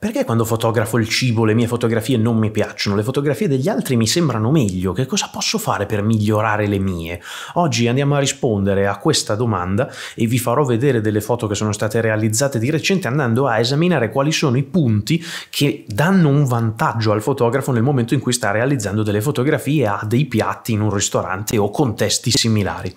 Perché quando fotografo il cibo le mie fotografie non mi piacciono? Le fotografie degli altri mi sembrano meglio. Che cosa posso fare per migliorare le mie? Oggi andiamo a rispondere a questa domanda e vi farò vedere delle foto che sono state realizzate di recente andando a esaminare quali sono i punti che danno un vantaggio al fotografo nel momento in cui sta realizzando delle fotografie a dei piatti in un ristorante o contesti similari.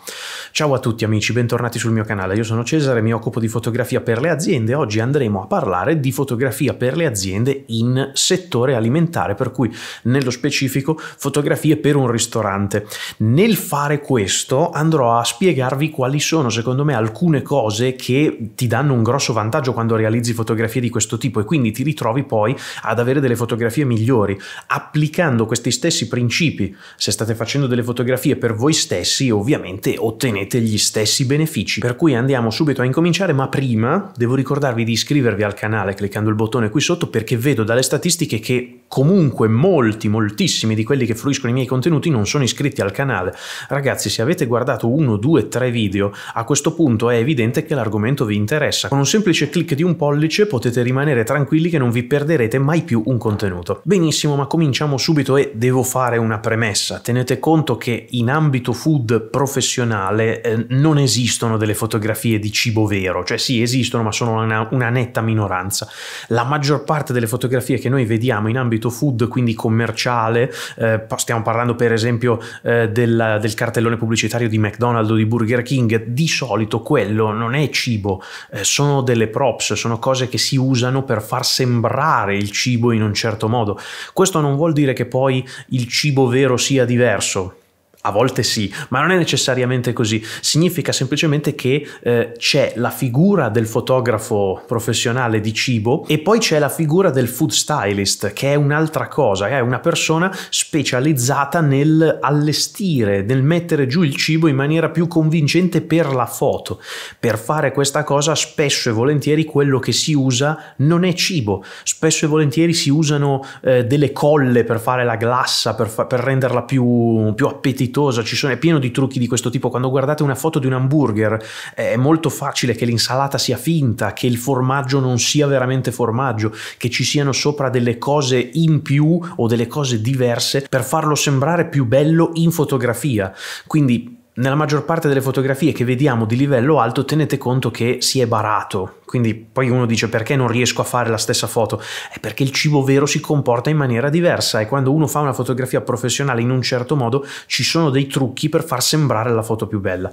Ciao a tutti amici, bentornati sul mio canale. Io sono Cesare, mi occupo di fotografia per le aziende. e Oggi andremo a parlare di fotografia per per le aziende in settore alimentare, per cui nello specifico fotografie per un ristorante. Nel fare questo andrò a spiegarvi quali sono secondo me alcune cose che ti danno un grosso vantaggio quando realizzi fotografie di questo tipo e quindi ti ritrovi poi ad avere delle fotografie migliori. Applicando questi stessi principi, se state facendo delle fotografie per voi stessi, ovviamente ottenete gli stessi benefici. Per cui andiamo subito a incominciare, ma prima devo ricordarvi di iscrivervi al canale cliccando il bottone qui qui sotto perché vedo dalle statistiche che comunque molti, moltissimi di quelli che fruiscono i miei contenuti non sono iscritti al canale. Ragazzi, se avete guardato uno, due, tre video, a questo punto è evidente che l'argomento vi interessa. Con un semplice clic di un pollice potete rimanere tranquilli che non vi perderete mai più un contenuto. Benissimo, ma cominciamo subito e devo fare una premessa. Tenete conto che in ambito food professionale eh, non esistono delle fotografie di cibo vero, cioè sì, esistono, ma sono una, una netta minoranza. La maggior parte delle fotografie che noi vediamo in ambito nell'ambito food, quindi commerciale, eh, stiamo parlando per esempio eh, del, del, cartellone pubblicitario di McDonald's o di Burger King, di solito quello non è cibo, eh, sono delle props, sono cose che si usano per far sembrare il cibo in un certo modo. Questo non vuol dire che poi il cibo vero sia diverso, a volte sì, ma non è necessariamente così. Significa semplicemente che eh, c'è la figura del fotografo professionale di cibo e poi c'è la figura del food stylist, che è un'altra cosa, è una persona specializzata nel allestire, nel mettere giù il cibo in maniera più convincente per la foto. Per fare questa cosa spesso e volentieri quello che si usa non è cibo, spesso e volentieri si usano eh, delle colle per fare la glassa, per, fa- per renderla più, più appetitosa appetitosa, sono, è pieno di trucchi di questo tipo. Quando guardate una foto di un hamburger è molto facile che l'insalata sia finta, che il formaggio non sia veramente formaggio, che ci siano sopra delle cose in più o delle cose diverse per farlo sembrare più bello in fotografia. Quindi nella maggior parte delle fotografie che vediamo di livello alto tenete conto che si è barato, quindi poi uno dice perché non riesco a fare la stessa foto? È perché il cibo vero si comporta in maniera diversa e quando uno fa una fotografia professionale in un certo modo ci sono dei trucchi per far sembrare la foto più bella.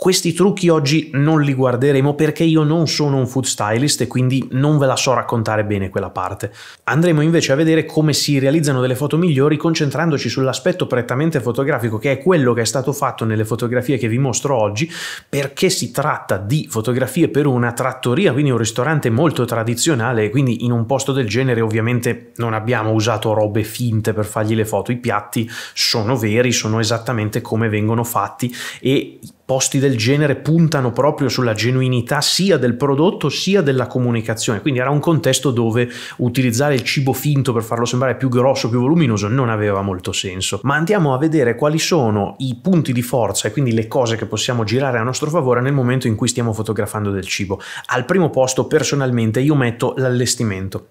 Questi trucchi oggi non li guarderemo perché io non sono un food stylist e quindi non ve la so raccontare bene quella parte. Andremo invece a vedere come si realizzano delle foto migliori concentrandoci sull'aspetto prettamente fotografico che è quello che è stato fatto nelle fotografie che vi mostro oggi perché si tratta di fotografie per una trattoria, quindi un ristorante molto tradizionale e quindi in un posto del genere ovviamente non abbiamo usato robe finte per fargli le foto, i piatti sono veri, sono esattamente come vengono fatti e posti del genere puntano proprio sulla genuinità sia del prodotto sia della comunicazione, quindi era un contesto dove utilizzare il cibo finto per farlo sembrare più grosso, più voluminoso non aveva molto senso. Ma andiamo a vedere quali sono i punti di forza e quindi le cose che possiamo girare a nostro favore nel momento in cui stiamo fotografando del cibo. Al primo posto personalmente io metto l'allestimento.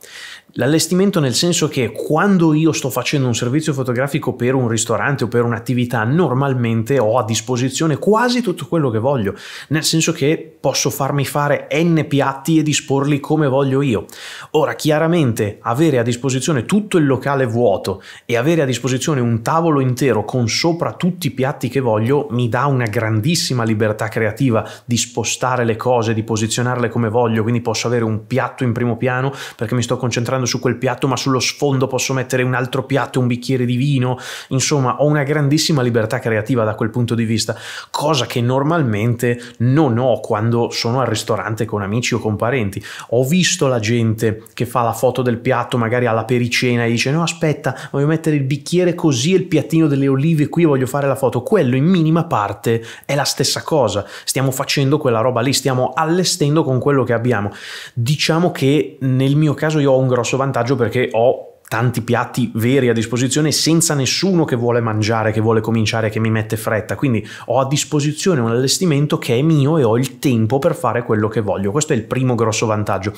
L'allestimento nel senso che quando io sto facendo un servizio fotografico per un ristorante o per un'attività, normalmente ho a disposizione quasi tutto quello che voglio, nel senso che posso farmi fare n piatti e disporli come voglio io. Ora, chiaramente avere a disposizione tutto il locale vuoto e avere a disposizione un tavolo intero con sopra tutti i piatti che voglio mi dà una grandissima libertà creativa di spostare le cose, di posizionarle come voglio, quindi posso avere un piatto in primo piano perché mi sto concentrando su quel piatto, ma sullo sfondo posso mettere un altro piatto, un bicchiere di vino, insomma ho una grandissima libertà creativa da quel punto di vista, cosa che normalmente non ho quando sono al ristorante con amici o con parenti. Ho visto la gente che fa la foto del piatto magari alla pericena e dice no aspetta voglio mettere il bicchiere così e il piattino delle olive qui voglio fare la foto, quello in minima parte è la stessa cosa, stiamo facendo quella roba lì, stiamo allestendo con quello che abbiamo. Diciamo che nel mio caso io ho un grosso grosso vantaggio perché ho tanti piatti veri a disposizione senza nessuno che vuole mangiare, che vuole cominciare, che mi mette fretta. Quindi ho a disposizione un allestimento che è mio e ho il tempo per fare quello che voglio. Questo è il primo grosso vantaggio.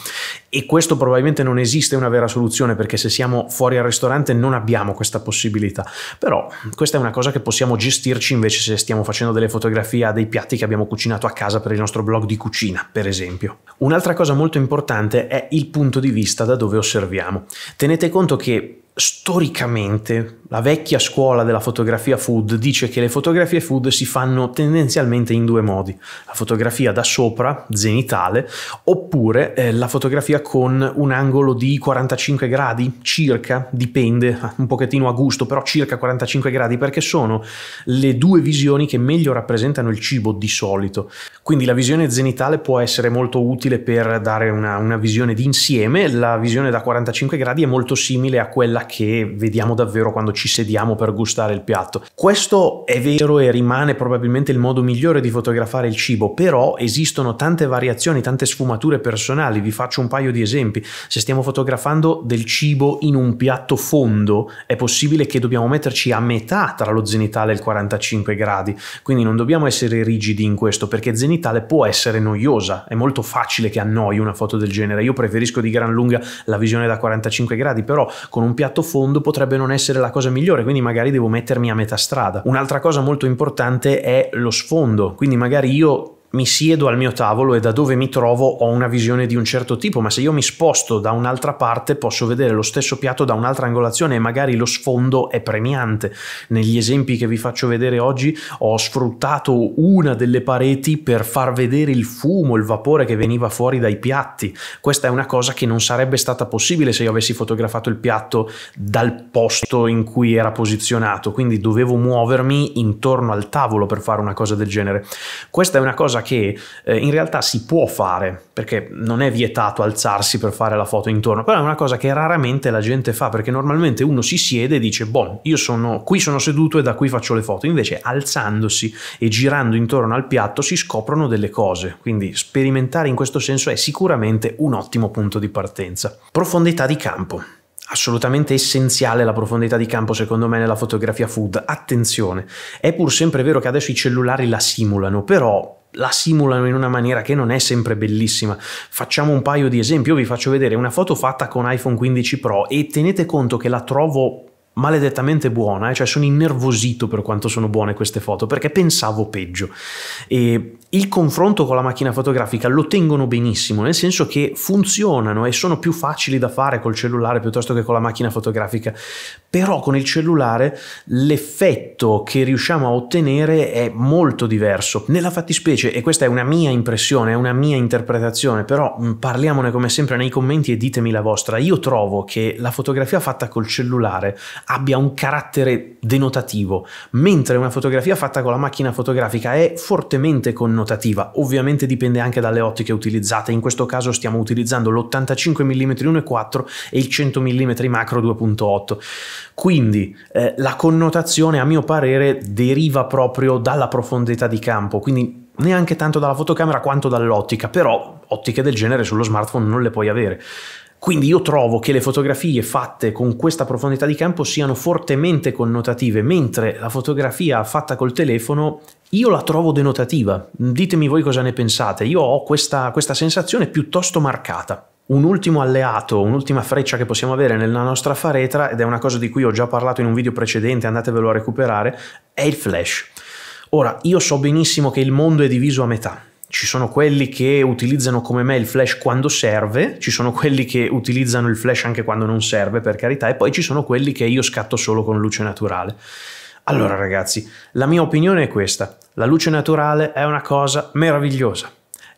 E questo probabilmente non esiste una vera soluzione perché se siamo fuori al ristorante non abbiamo questa possibilità. Però questa è una cosa che possiamo gestirci invece se stiamo facendo delle fotografie a dei piatti che abbiamo cucinato a casa per il nostro blog di cucina, per esempio. Un'altra cosa molto importante è il punto di vista da dove osserviamo. Tenete conto 이렇게 storicamente la vecchia scuola della fotografia food dice che le fotografie food si fanno tendenzialmente in due modi, la fotografia da sopra, zenitale, oppure eh, la fotografia con un angolo di 45 gradi, circa, dipende, ah, un pochettino a gusto, però circa 45 gradi, perché sono le due visioni che meglio rappresentano il cibo di solito. Quindi la visione zenitale può essere molto utile per dare una, una visione d'insieme, la visione da 45 gradi è molto simile a quella che vediamo davvero quando ci sediamo per gustare il piatto. Questo è vero e rimane probabilmente il modo migliore di fotografare il cibo, però esistono tante variazioni, tante sfumature personali. Vi faccio un paio di esempi. Se stiamo fotografando del cibo in un piatto fondo, è possibile che dobbiamo metterci a metà tra lo zenitale e il 45 gradi, quindi non dobbiamo essere rigidi in questo perché zenitale può essere noiosa, è molto facile che annoi una foto del genere. Io preferisco di gran lunga la visione da 45 gradi, però con un piatto certo fondo potrebbe non essere la cosa migliore, quindi magari devo mettermi a metà strada. Un'altra cosa molto importante è lo sfondo, quindi magari io mi siedo al mio tavolo e da dove mi trovo ho una visione di un certo tipo, ma se io mi sposto da un'altra parte posso vedere lo stesso piatto da un'altra angolazione e magari lo sfondo è premiante. Negli esempi che vi faccio vedere oggi ho sfruttato una delle pareti per far vedere il fumo, il vapore che veniva fuori dai piatti. Questa è una cosa che non sarebbe stata possibile se io avessi fotografato il piatto dal posto in cui era posizionato, quindi dovevo muovermi intorno al tavolo per fare una cosa del genere. Questa è una cosa cosa che eh, in realtà si può fare, perché non è vietato alzarsi per fare la foto intorno, però è una cosa che raramente la gente fa, perché normalmente uno si siede e dice, boh, io sono qui sono seduto e da qui faccio le foto, invece alzandosi e girando intorno al piatto si scoprono delle cose, quindi sperimentare in questo senso è sicuramente un ottimo punto di partenza. Profondità di campo assolutamente essenziale la profondità di campo secondo me nella fotografia food. Attenzione, è pur sempre vero che adesso i cellulari la simulano, però la simulano in una maniera che non è sempre bellissima. Facciamo un paio di esempi, io vi faccio vedere una foto fatta con iPhone 15 Pro e tenete conto che la trovo maledettamente buona, eh, cioè sono innervosito per quanto sono buone queste foto, perché pensavo peggio. E il confronto con la macchina fotografica lo tengono benissimo, nel senso che funzionano e sono più facili da fare col cellulare piuttosto che con la macchina fotografica, però con il cellulare l'effetto che riusciamo a ottenere è molto diverso. Nella fattispecie, e questa è una mia impressione, è una mia interpretazione, però mm, parliamone come sempre nei commenti e ditemi la vostra, io trovo che la fotografia fatta col cellulare abbia un carattere denotativo, mentre una fotografia fatta con la macchina fotografica è fortemente connotativa, ovviamente dipende anche dalle ottiche utilizzate, in questo caso stiamo utilizzando l'85 mm 1.4 e il 100 mm macro 2.8, quindi eh, la connotazione a mio parere deriva proprio dalla profondità di campo, quindi neanche tanto dalla fotocamera quanto dall'ottica, però ottiche del genere sullo smartphone non le puoi avere. Quindi io trovo che le fotografie fatte con questa profondità di campo siano fortemente connotative, mentre la fotografia fatta col telefono io la trovo denotativa. Ditemi voi cosa ne pensate, io ho questa, questa sensazione piuttosto marcata. Un ultimo alleato, un'ultima freccia che possiamo avere nella nostra faretra, ed è una cosa di cui ho già parlato in un video precedente, andatevelo a recuperare, è il flash. Ora, io so benissimo che il mondo è diviso a metà, ci sono quelli che utilizzano come me il flash quando serve, ci sono quelli che utilizzano il flash anche quando non serve, per carità, e poi ci sono quelli che io scatto solo con luce naturale. Allora ragazzi, la mia opinione è questa, la luce naturale è una cosa meravigliosa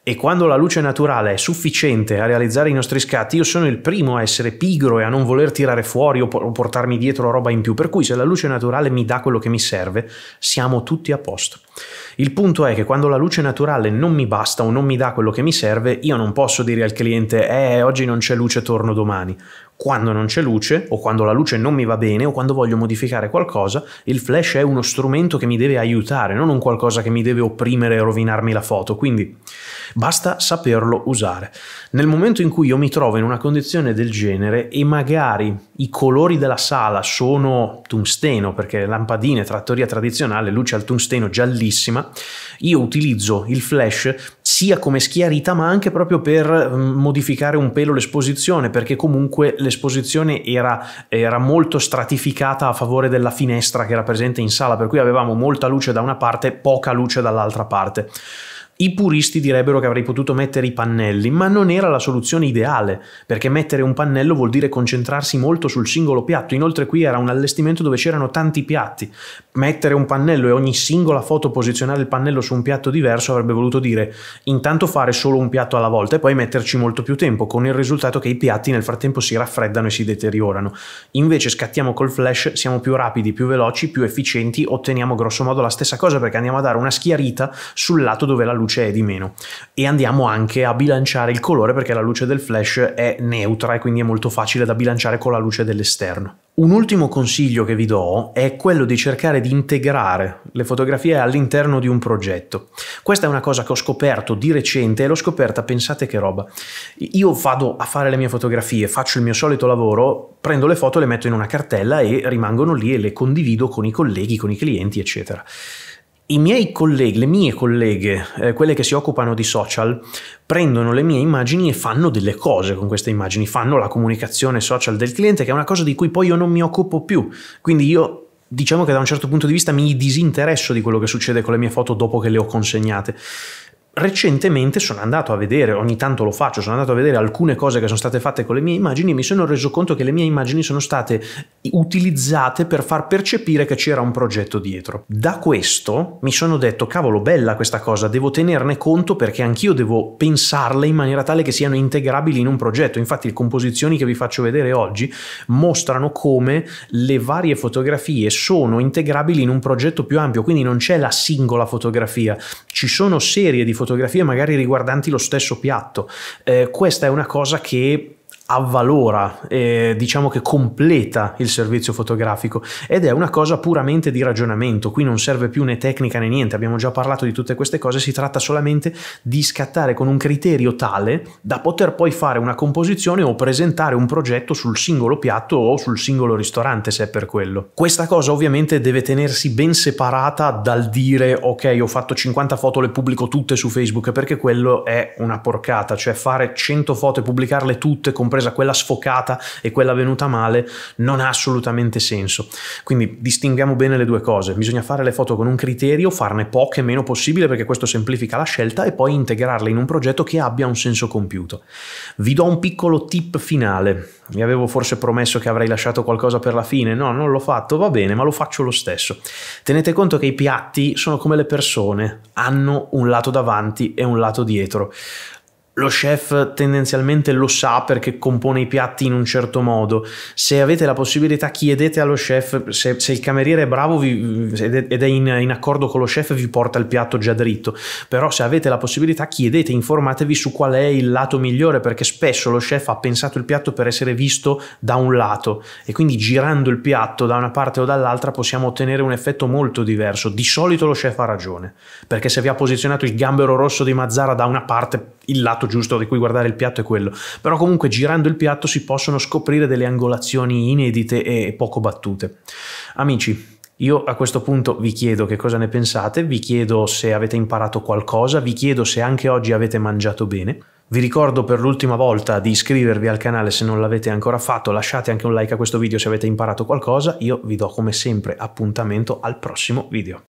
e quando la luce naturale è sufficiente a realizzare i nostri scatti, io sono il primo a essere pigro e a non voler tirare fuori o portarmi dietro roba in più, per cui se la luce naturale mi dà quello che mi serve, siamo tutti a posto. Il punto è che quando la luce naturale non mi basta o non mi dà quello che mi serve, io non posso dire al cliente eh oggi non c'è luce, torno domani. Quando non c'è luce o quando la luce non mi va bene o quando voglio modificare qualcosa, il flash è uno strumento che mi deve aiutare, non un qualcosa che mi deve opprimere e rovinarmi la foto. Quindi basta saperlo usare. Nel momento in cui io mi trovo in una condizione del genere e magari i colori della sala sono tungsteno, perché lampadine, trattoria tradizionale, luce al tungsteno giallissima, io utilizzo il flash sia come schiarita ma anche proprio per mm, modificare un pelo l'esposizione perché comunque l'esposizione era, era, molto stratificata a favore della finestra che era presente in sala per cui avevamo molta luce da una parte poca luce dall'altra parte i puristi direbbero che avrei potuto mettere i pannelli, ma non era la soluzione ideale, perché mettere un pannello vuol dire concentrarsi molto sul singolo piatto, inoltre qui era un allestimento dove c'erano tanti piatti. Mettere un pannello e ogni singola foto posizionare il pannello su un piatto diverso avrebbe voluto dire intanto fare solo un piatto alla volta e poi metterci molto più tempo, con il risultato che i piatti nel frattempo si raffreddano e si deteriorano. Invece scattiamo col flash, siamo più rapidi, più veloci, più efficienti, otteniamo grossomodo la stessa cosa perché andiamo a dare una schiarita sul lato dove la luce luce è di meno e andiamo anche a bilanciare il colore perché la luce del flash è neutra e quindi è molto facile da bilanciare con la luce dell'esterno. Un ultimo consiglio che vi do è quello di cercare di integrare le fotografie all'interno di un progetto. Questa è una cosa che ho scoperto di recente e l'ho scoperta, pensate che roba. Io vado a fare le mie fotografie, faccio il mio solito lavoro, prendo le foto, le metto in una cartella e rimangono lì e le condivido con i colleghi, con i clienti, eccetera i miei colleghi, le mie colleghe, eh, quelle che si occupano di social, prendono le mie immagini e fanno delle cose con queste immagini, fanno la comunicazione social del cliente, che è una cosa di cui poi io non mi occupo più. Quindi io diciamo che da un certo punto di vista mi disinteresso di quello che succede con le mie foto dopo che le ho consegnate recentemente sono andato a vedere, ogni tanto lo faccio, sono andato a vedere alcune cose che sono state fatte con le mie immagini e mi sono reso conto che le mie immagini sono state utilizzate per far percepire che c'era un progetto dietro. Da questo mi sono detto, cavolo, bella questa cosa, devo tenerne conto perché anch'io devo pensarle in maniera tale che siano integrabili in un progetto. Infatti le composizioni che vi faccio vedere oggi mostrano come le varie fotografie sono integrabili in un progetto più ampio, quindi non c'è la singola fotografia, ci sono serie di fotografie fotografie magari riguardanti lo stesso piatto. Eh, questa è una cosa che avvalora, eh, diciamo che completa il servizio fotografico ed è una cosa puramente di ragionamento, qui non serve più né tecnica né niente, abbiamo già parlato di tutte queste cose, si tratta solamente di scattare con un criterio tale da poter poi fare una composizione o presentare un progetto sul singolo piatto o sul singolo ristorante se è per quello. Questa cosa ovviamente deve tenersi ben separata dal dire ok ho fatto 50 foto le pubblico tutte su Facebook perché quello è una porcata, cioè fare 100 foto e pubblicarle tutte compreso presa, quella sfocata e quella venuta male, non ha assolutamente senso. Quindi distinguiamo bene le due cose. Bisogna fare le foto con un criterio, farne poche meno possibile perché questo semplifica la scelta e poi integrarle in un progetto che abbia un senso compiuto. Vi do un piccolo tip finale. Vi avevo forse promesso che avrei lasciato qualcosa per la fine. No, non l'ho fatto, va bene, ma lo faccio lo stesso. Tenete conto che i piatti sono come le persone, hanno un lato davanti e un lato dietro lo chef tendenzialmente lo sa perché compone i piatti in un certo modo. Se avete la possibilità, chiedete allo chef, se, se il cameriere è bravo vi, ed è in, in, accordo con lo chef, vi porta il piatto già dritto. Però se avete la possibilità, chiedete, informatevi su qual è il lato migliore, perché spesso lo chef ha pensato il piatto per essere visto da un lato e quindi girando il piatto da una parte o dall'altra possiamo ottenere un effetto molto diverso. Di solito lo chef ha ragione, perché se vi ha posizionato il gambero rosso di Mazzara da una parte, il lato lato giusto di cui guardare il piatto è quello, però comunque girando il piatto si possono scoprire delle angolazioni inedite e poco battute. Amici, io a questo punto vi chiedo che cosa ne pensate, vi chiedo se avete imparato qualcosa, vi chiedo se anche oggi avete mangiato bene. Vi ricordo per l'ultima volta di iscrivervi al canale se non l'avete ancora fatto, lasciate anche un like a questo video se avete imparato qualcosa, io vi do come sempre appuntamento al prossimo video.